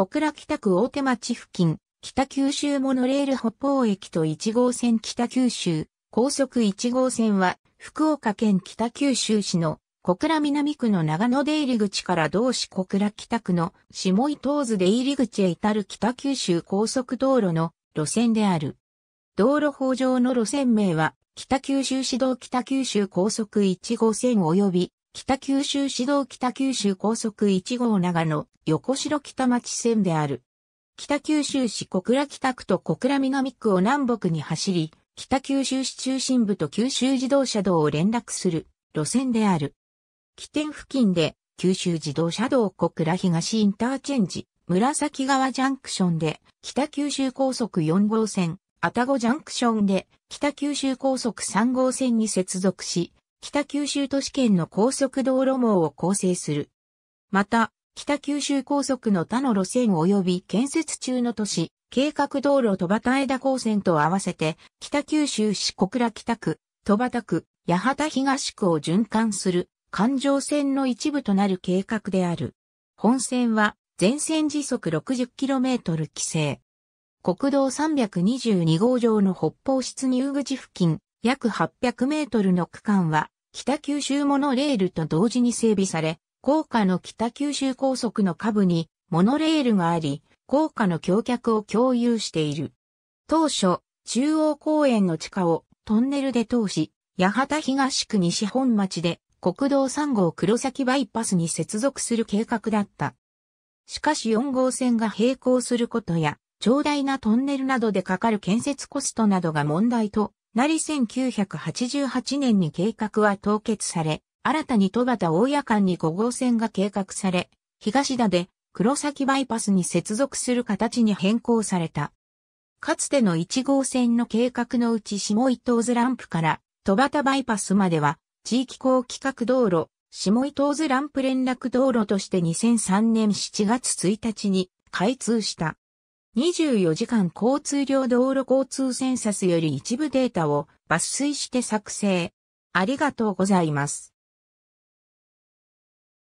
小倉北区大手町付近、北九州モノレール北方駅と1号線北九州、高速1号線は、福岡県北九州市の小倉南区の長野出入口から同市小倉北区の下伊東津出入口へ至る北九州高速道路の路線である。道路法上の路線名は、北九州市道北九州高速1号線及び北九州市道北九州高速1号長野、横城北町線である。北九州市小倉北区と小倉南区を南北に走り、北九州市中心部と九州自動車道を連絡する路線である。起点付近で九州自動車道小倉東インターチェンジ、紫川ジャンクションで北九州高速4号線、愛宕ジャンクションで北九州高速3号線に接続し、北九州都市圏の高速道路網を構成する。また、北九州高速の他の路線及び建設中の都市、計画道路戸端枝高線と合わせて、北九州市小倉北区、戸端区、八幡東区を循環する環状線の一部となる計画である。本線は全線時速 60km 規制。国道322号上の北方出入口付近約800メートルの区間は北九州モノレールと同時に整備され、高架の北九州高速の下部にモノレールがあり、高架の橋脚を共有している。当初、中央公園の地下をトンネルで通し、八幡東区西本町で国道3号黒崎バイパスに接続する計画だった。しかし4号線が並行することや、長大なトンネルなどでかかる建設コストなどが問題となり1988年に計画は凍結され、新たに戸畑大谷間に5号線が計画され、東田で黒崎バイパスに接続する形に変更された。かつての1号線の計画のうち下伊東津ランプから戸畑バイパスまでは地域高規格道路、下伊東津ランプ連絡道路として2003年7月1日に開通した。24時間交通量道路交通センサスより一部データを抜粋して作成。ありがとうございます。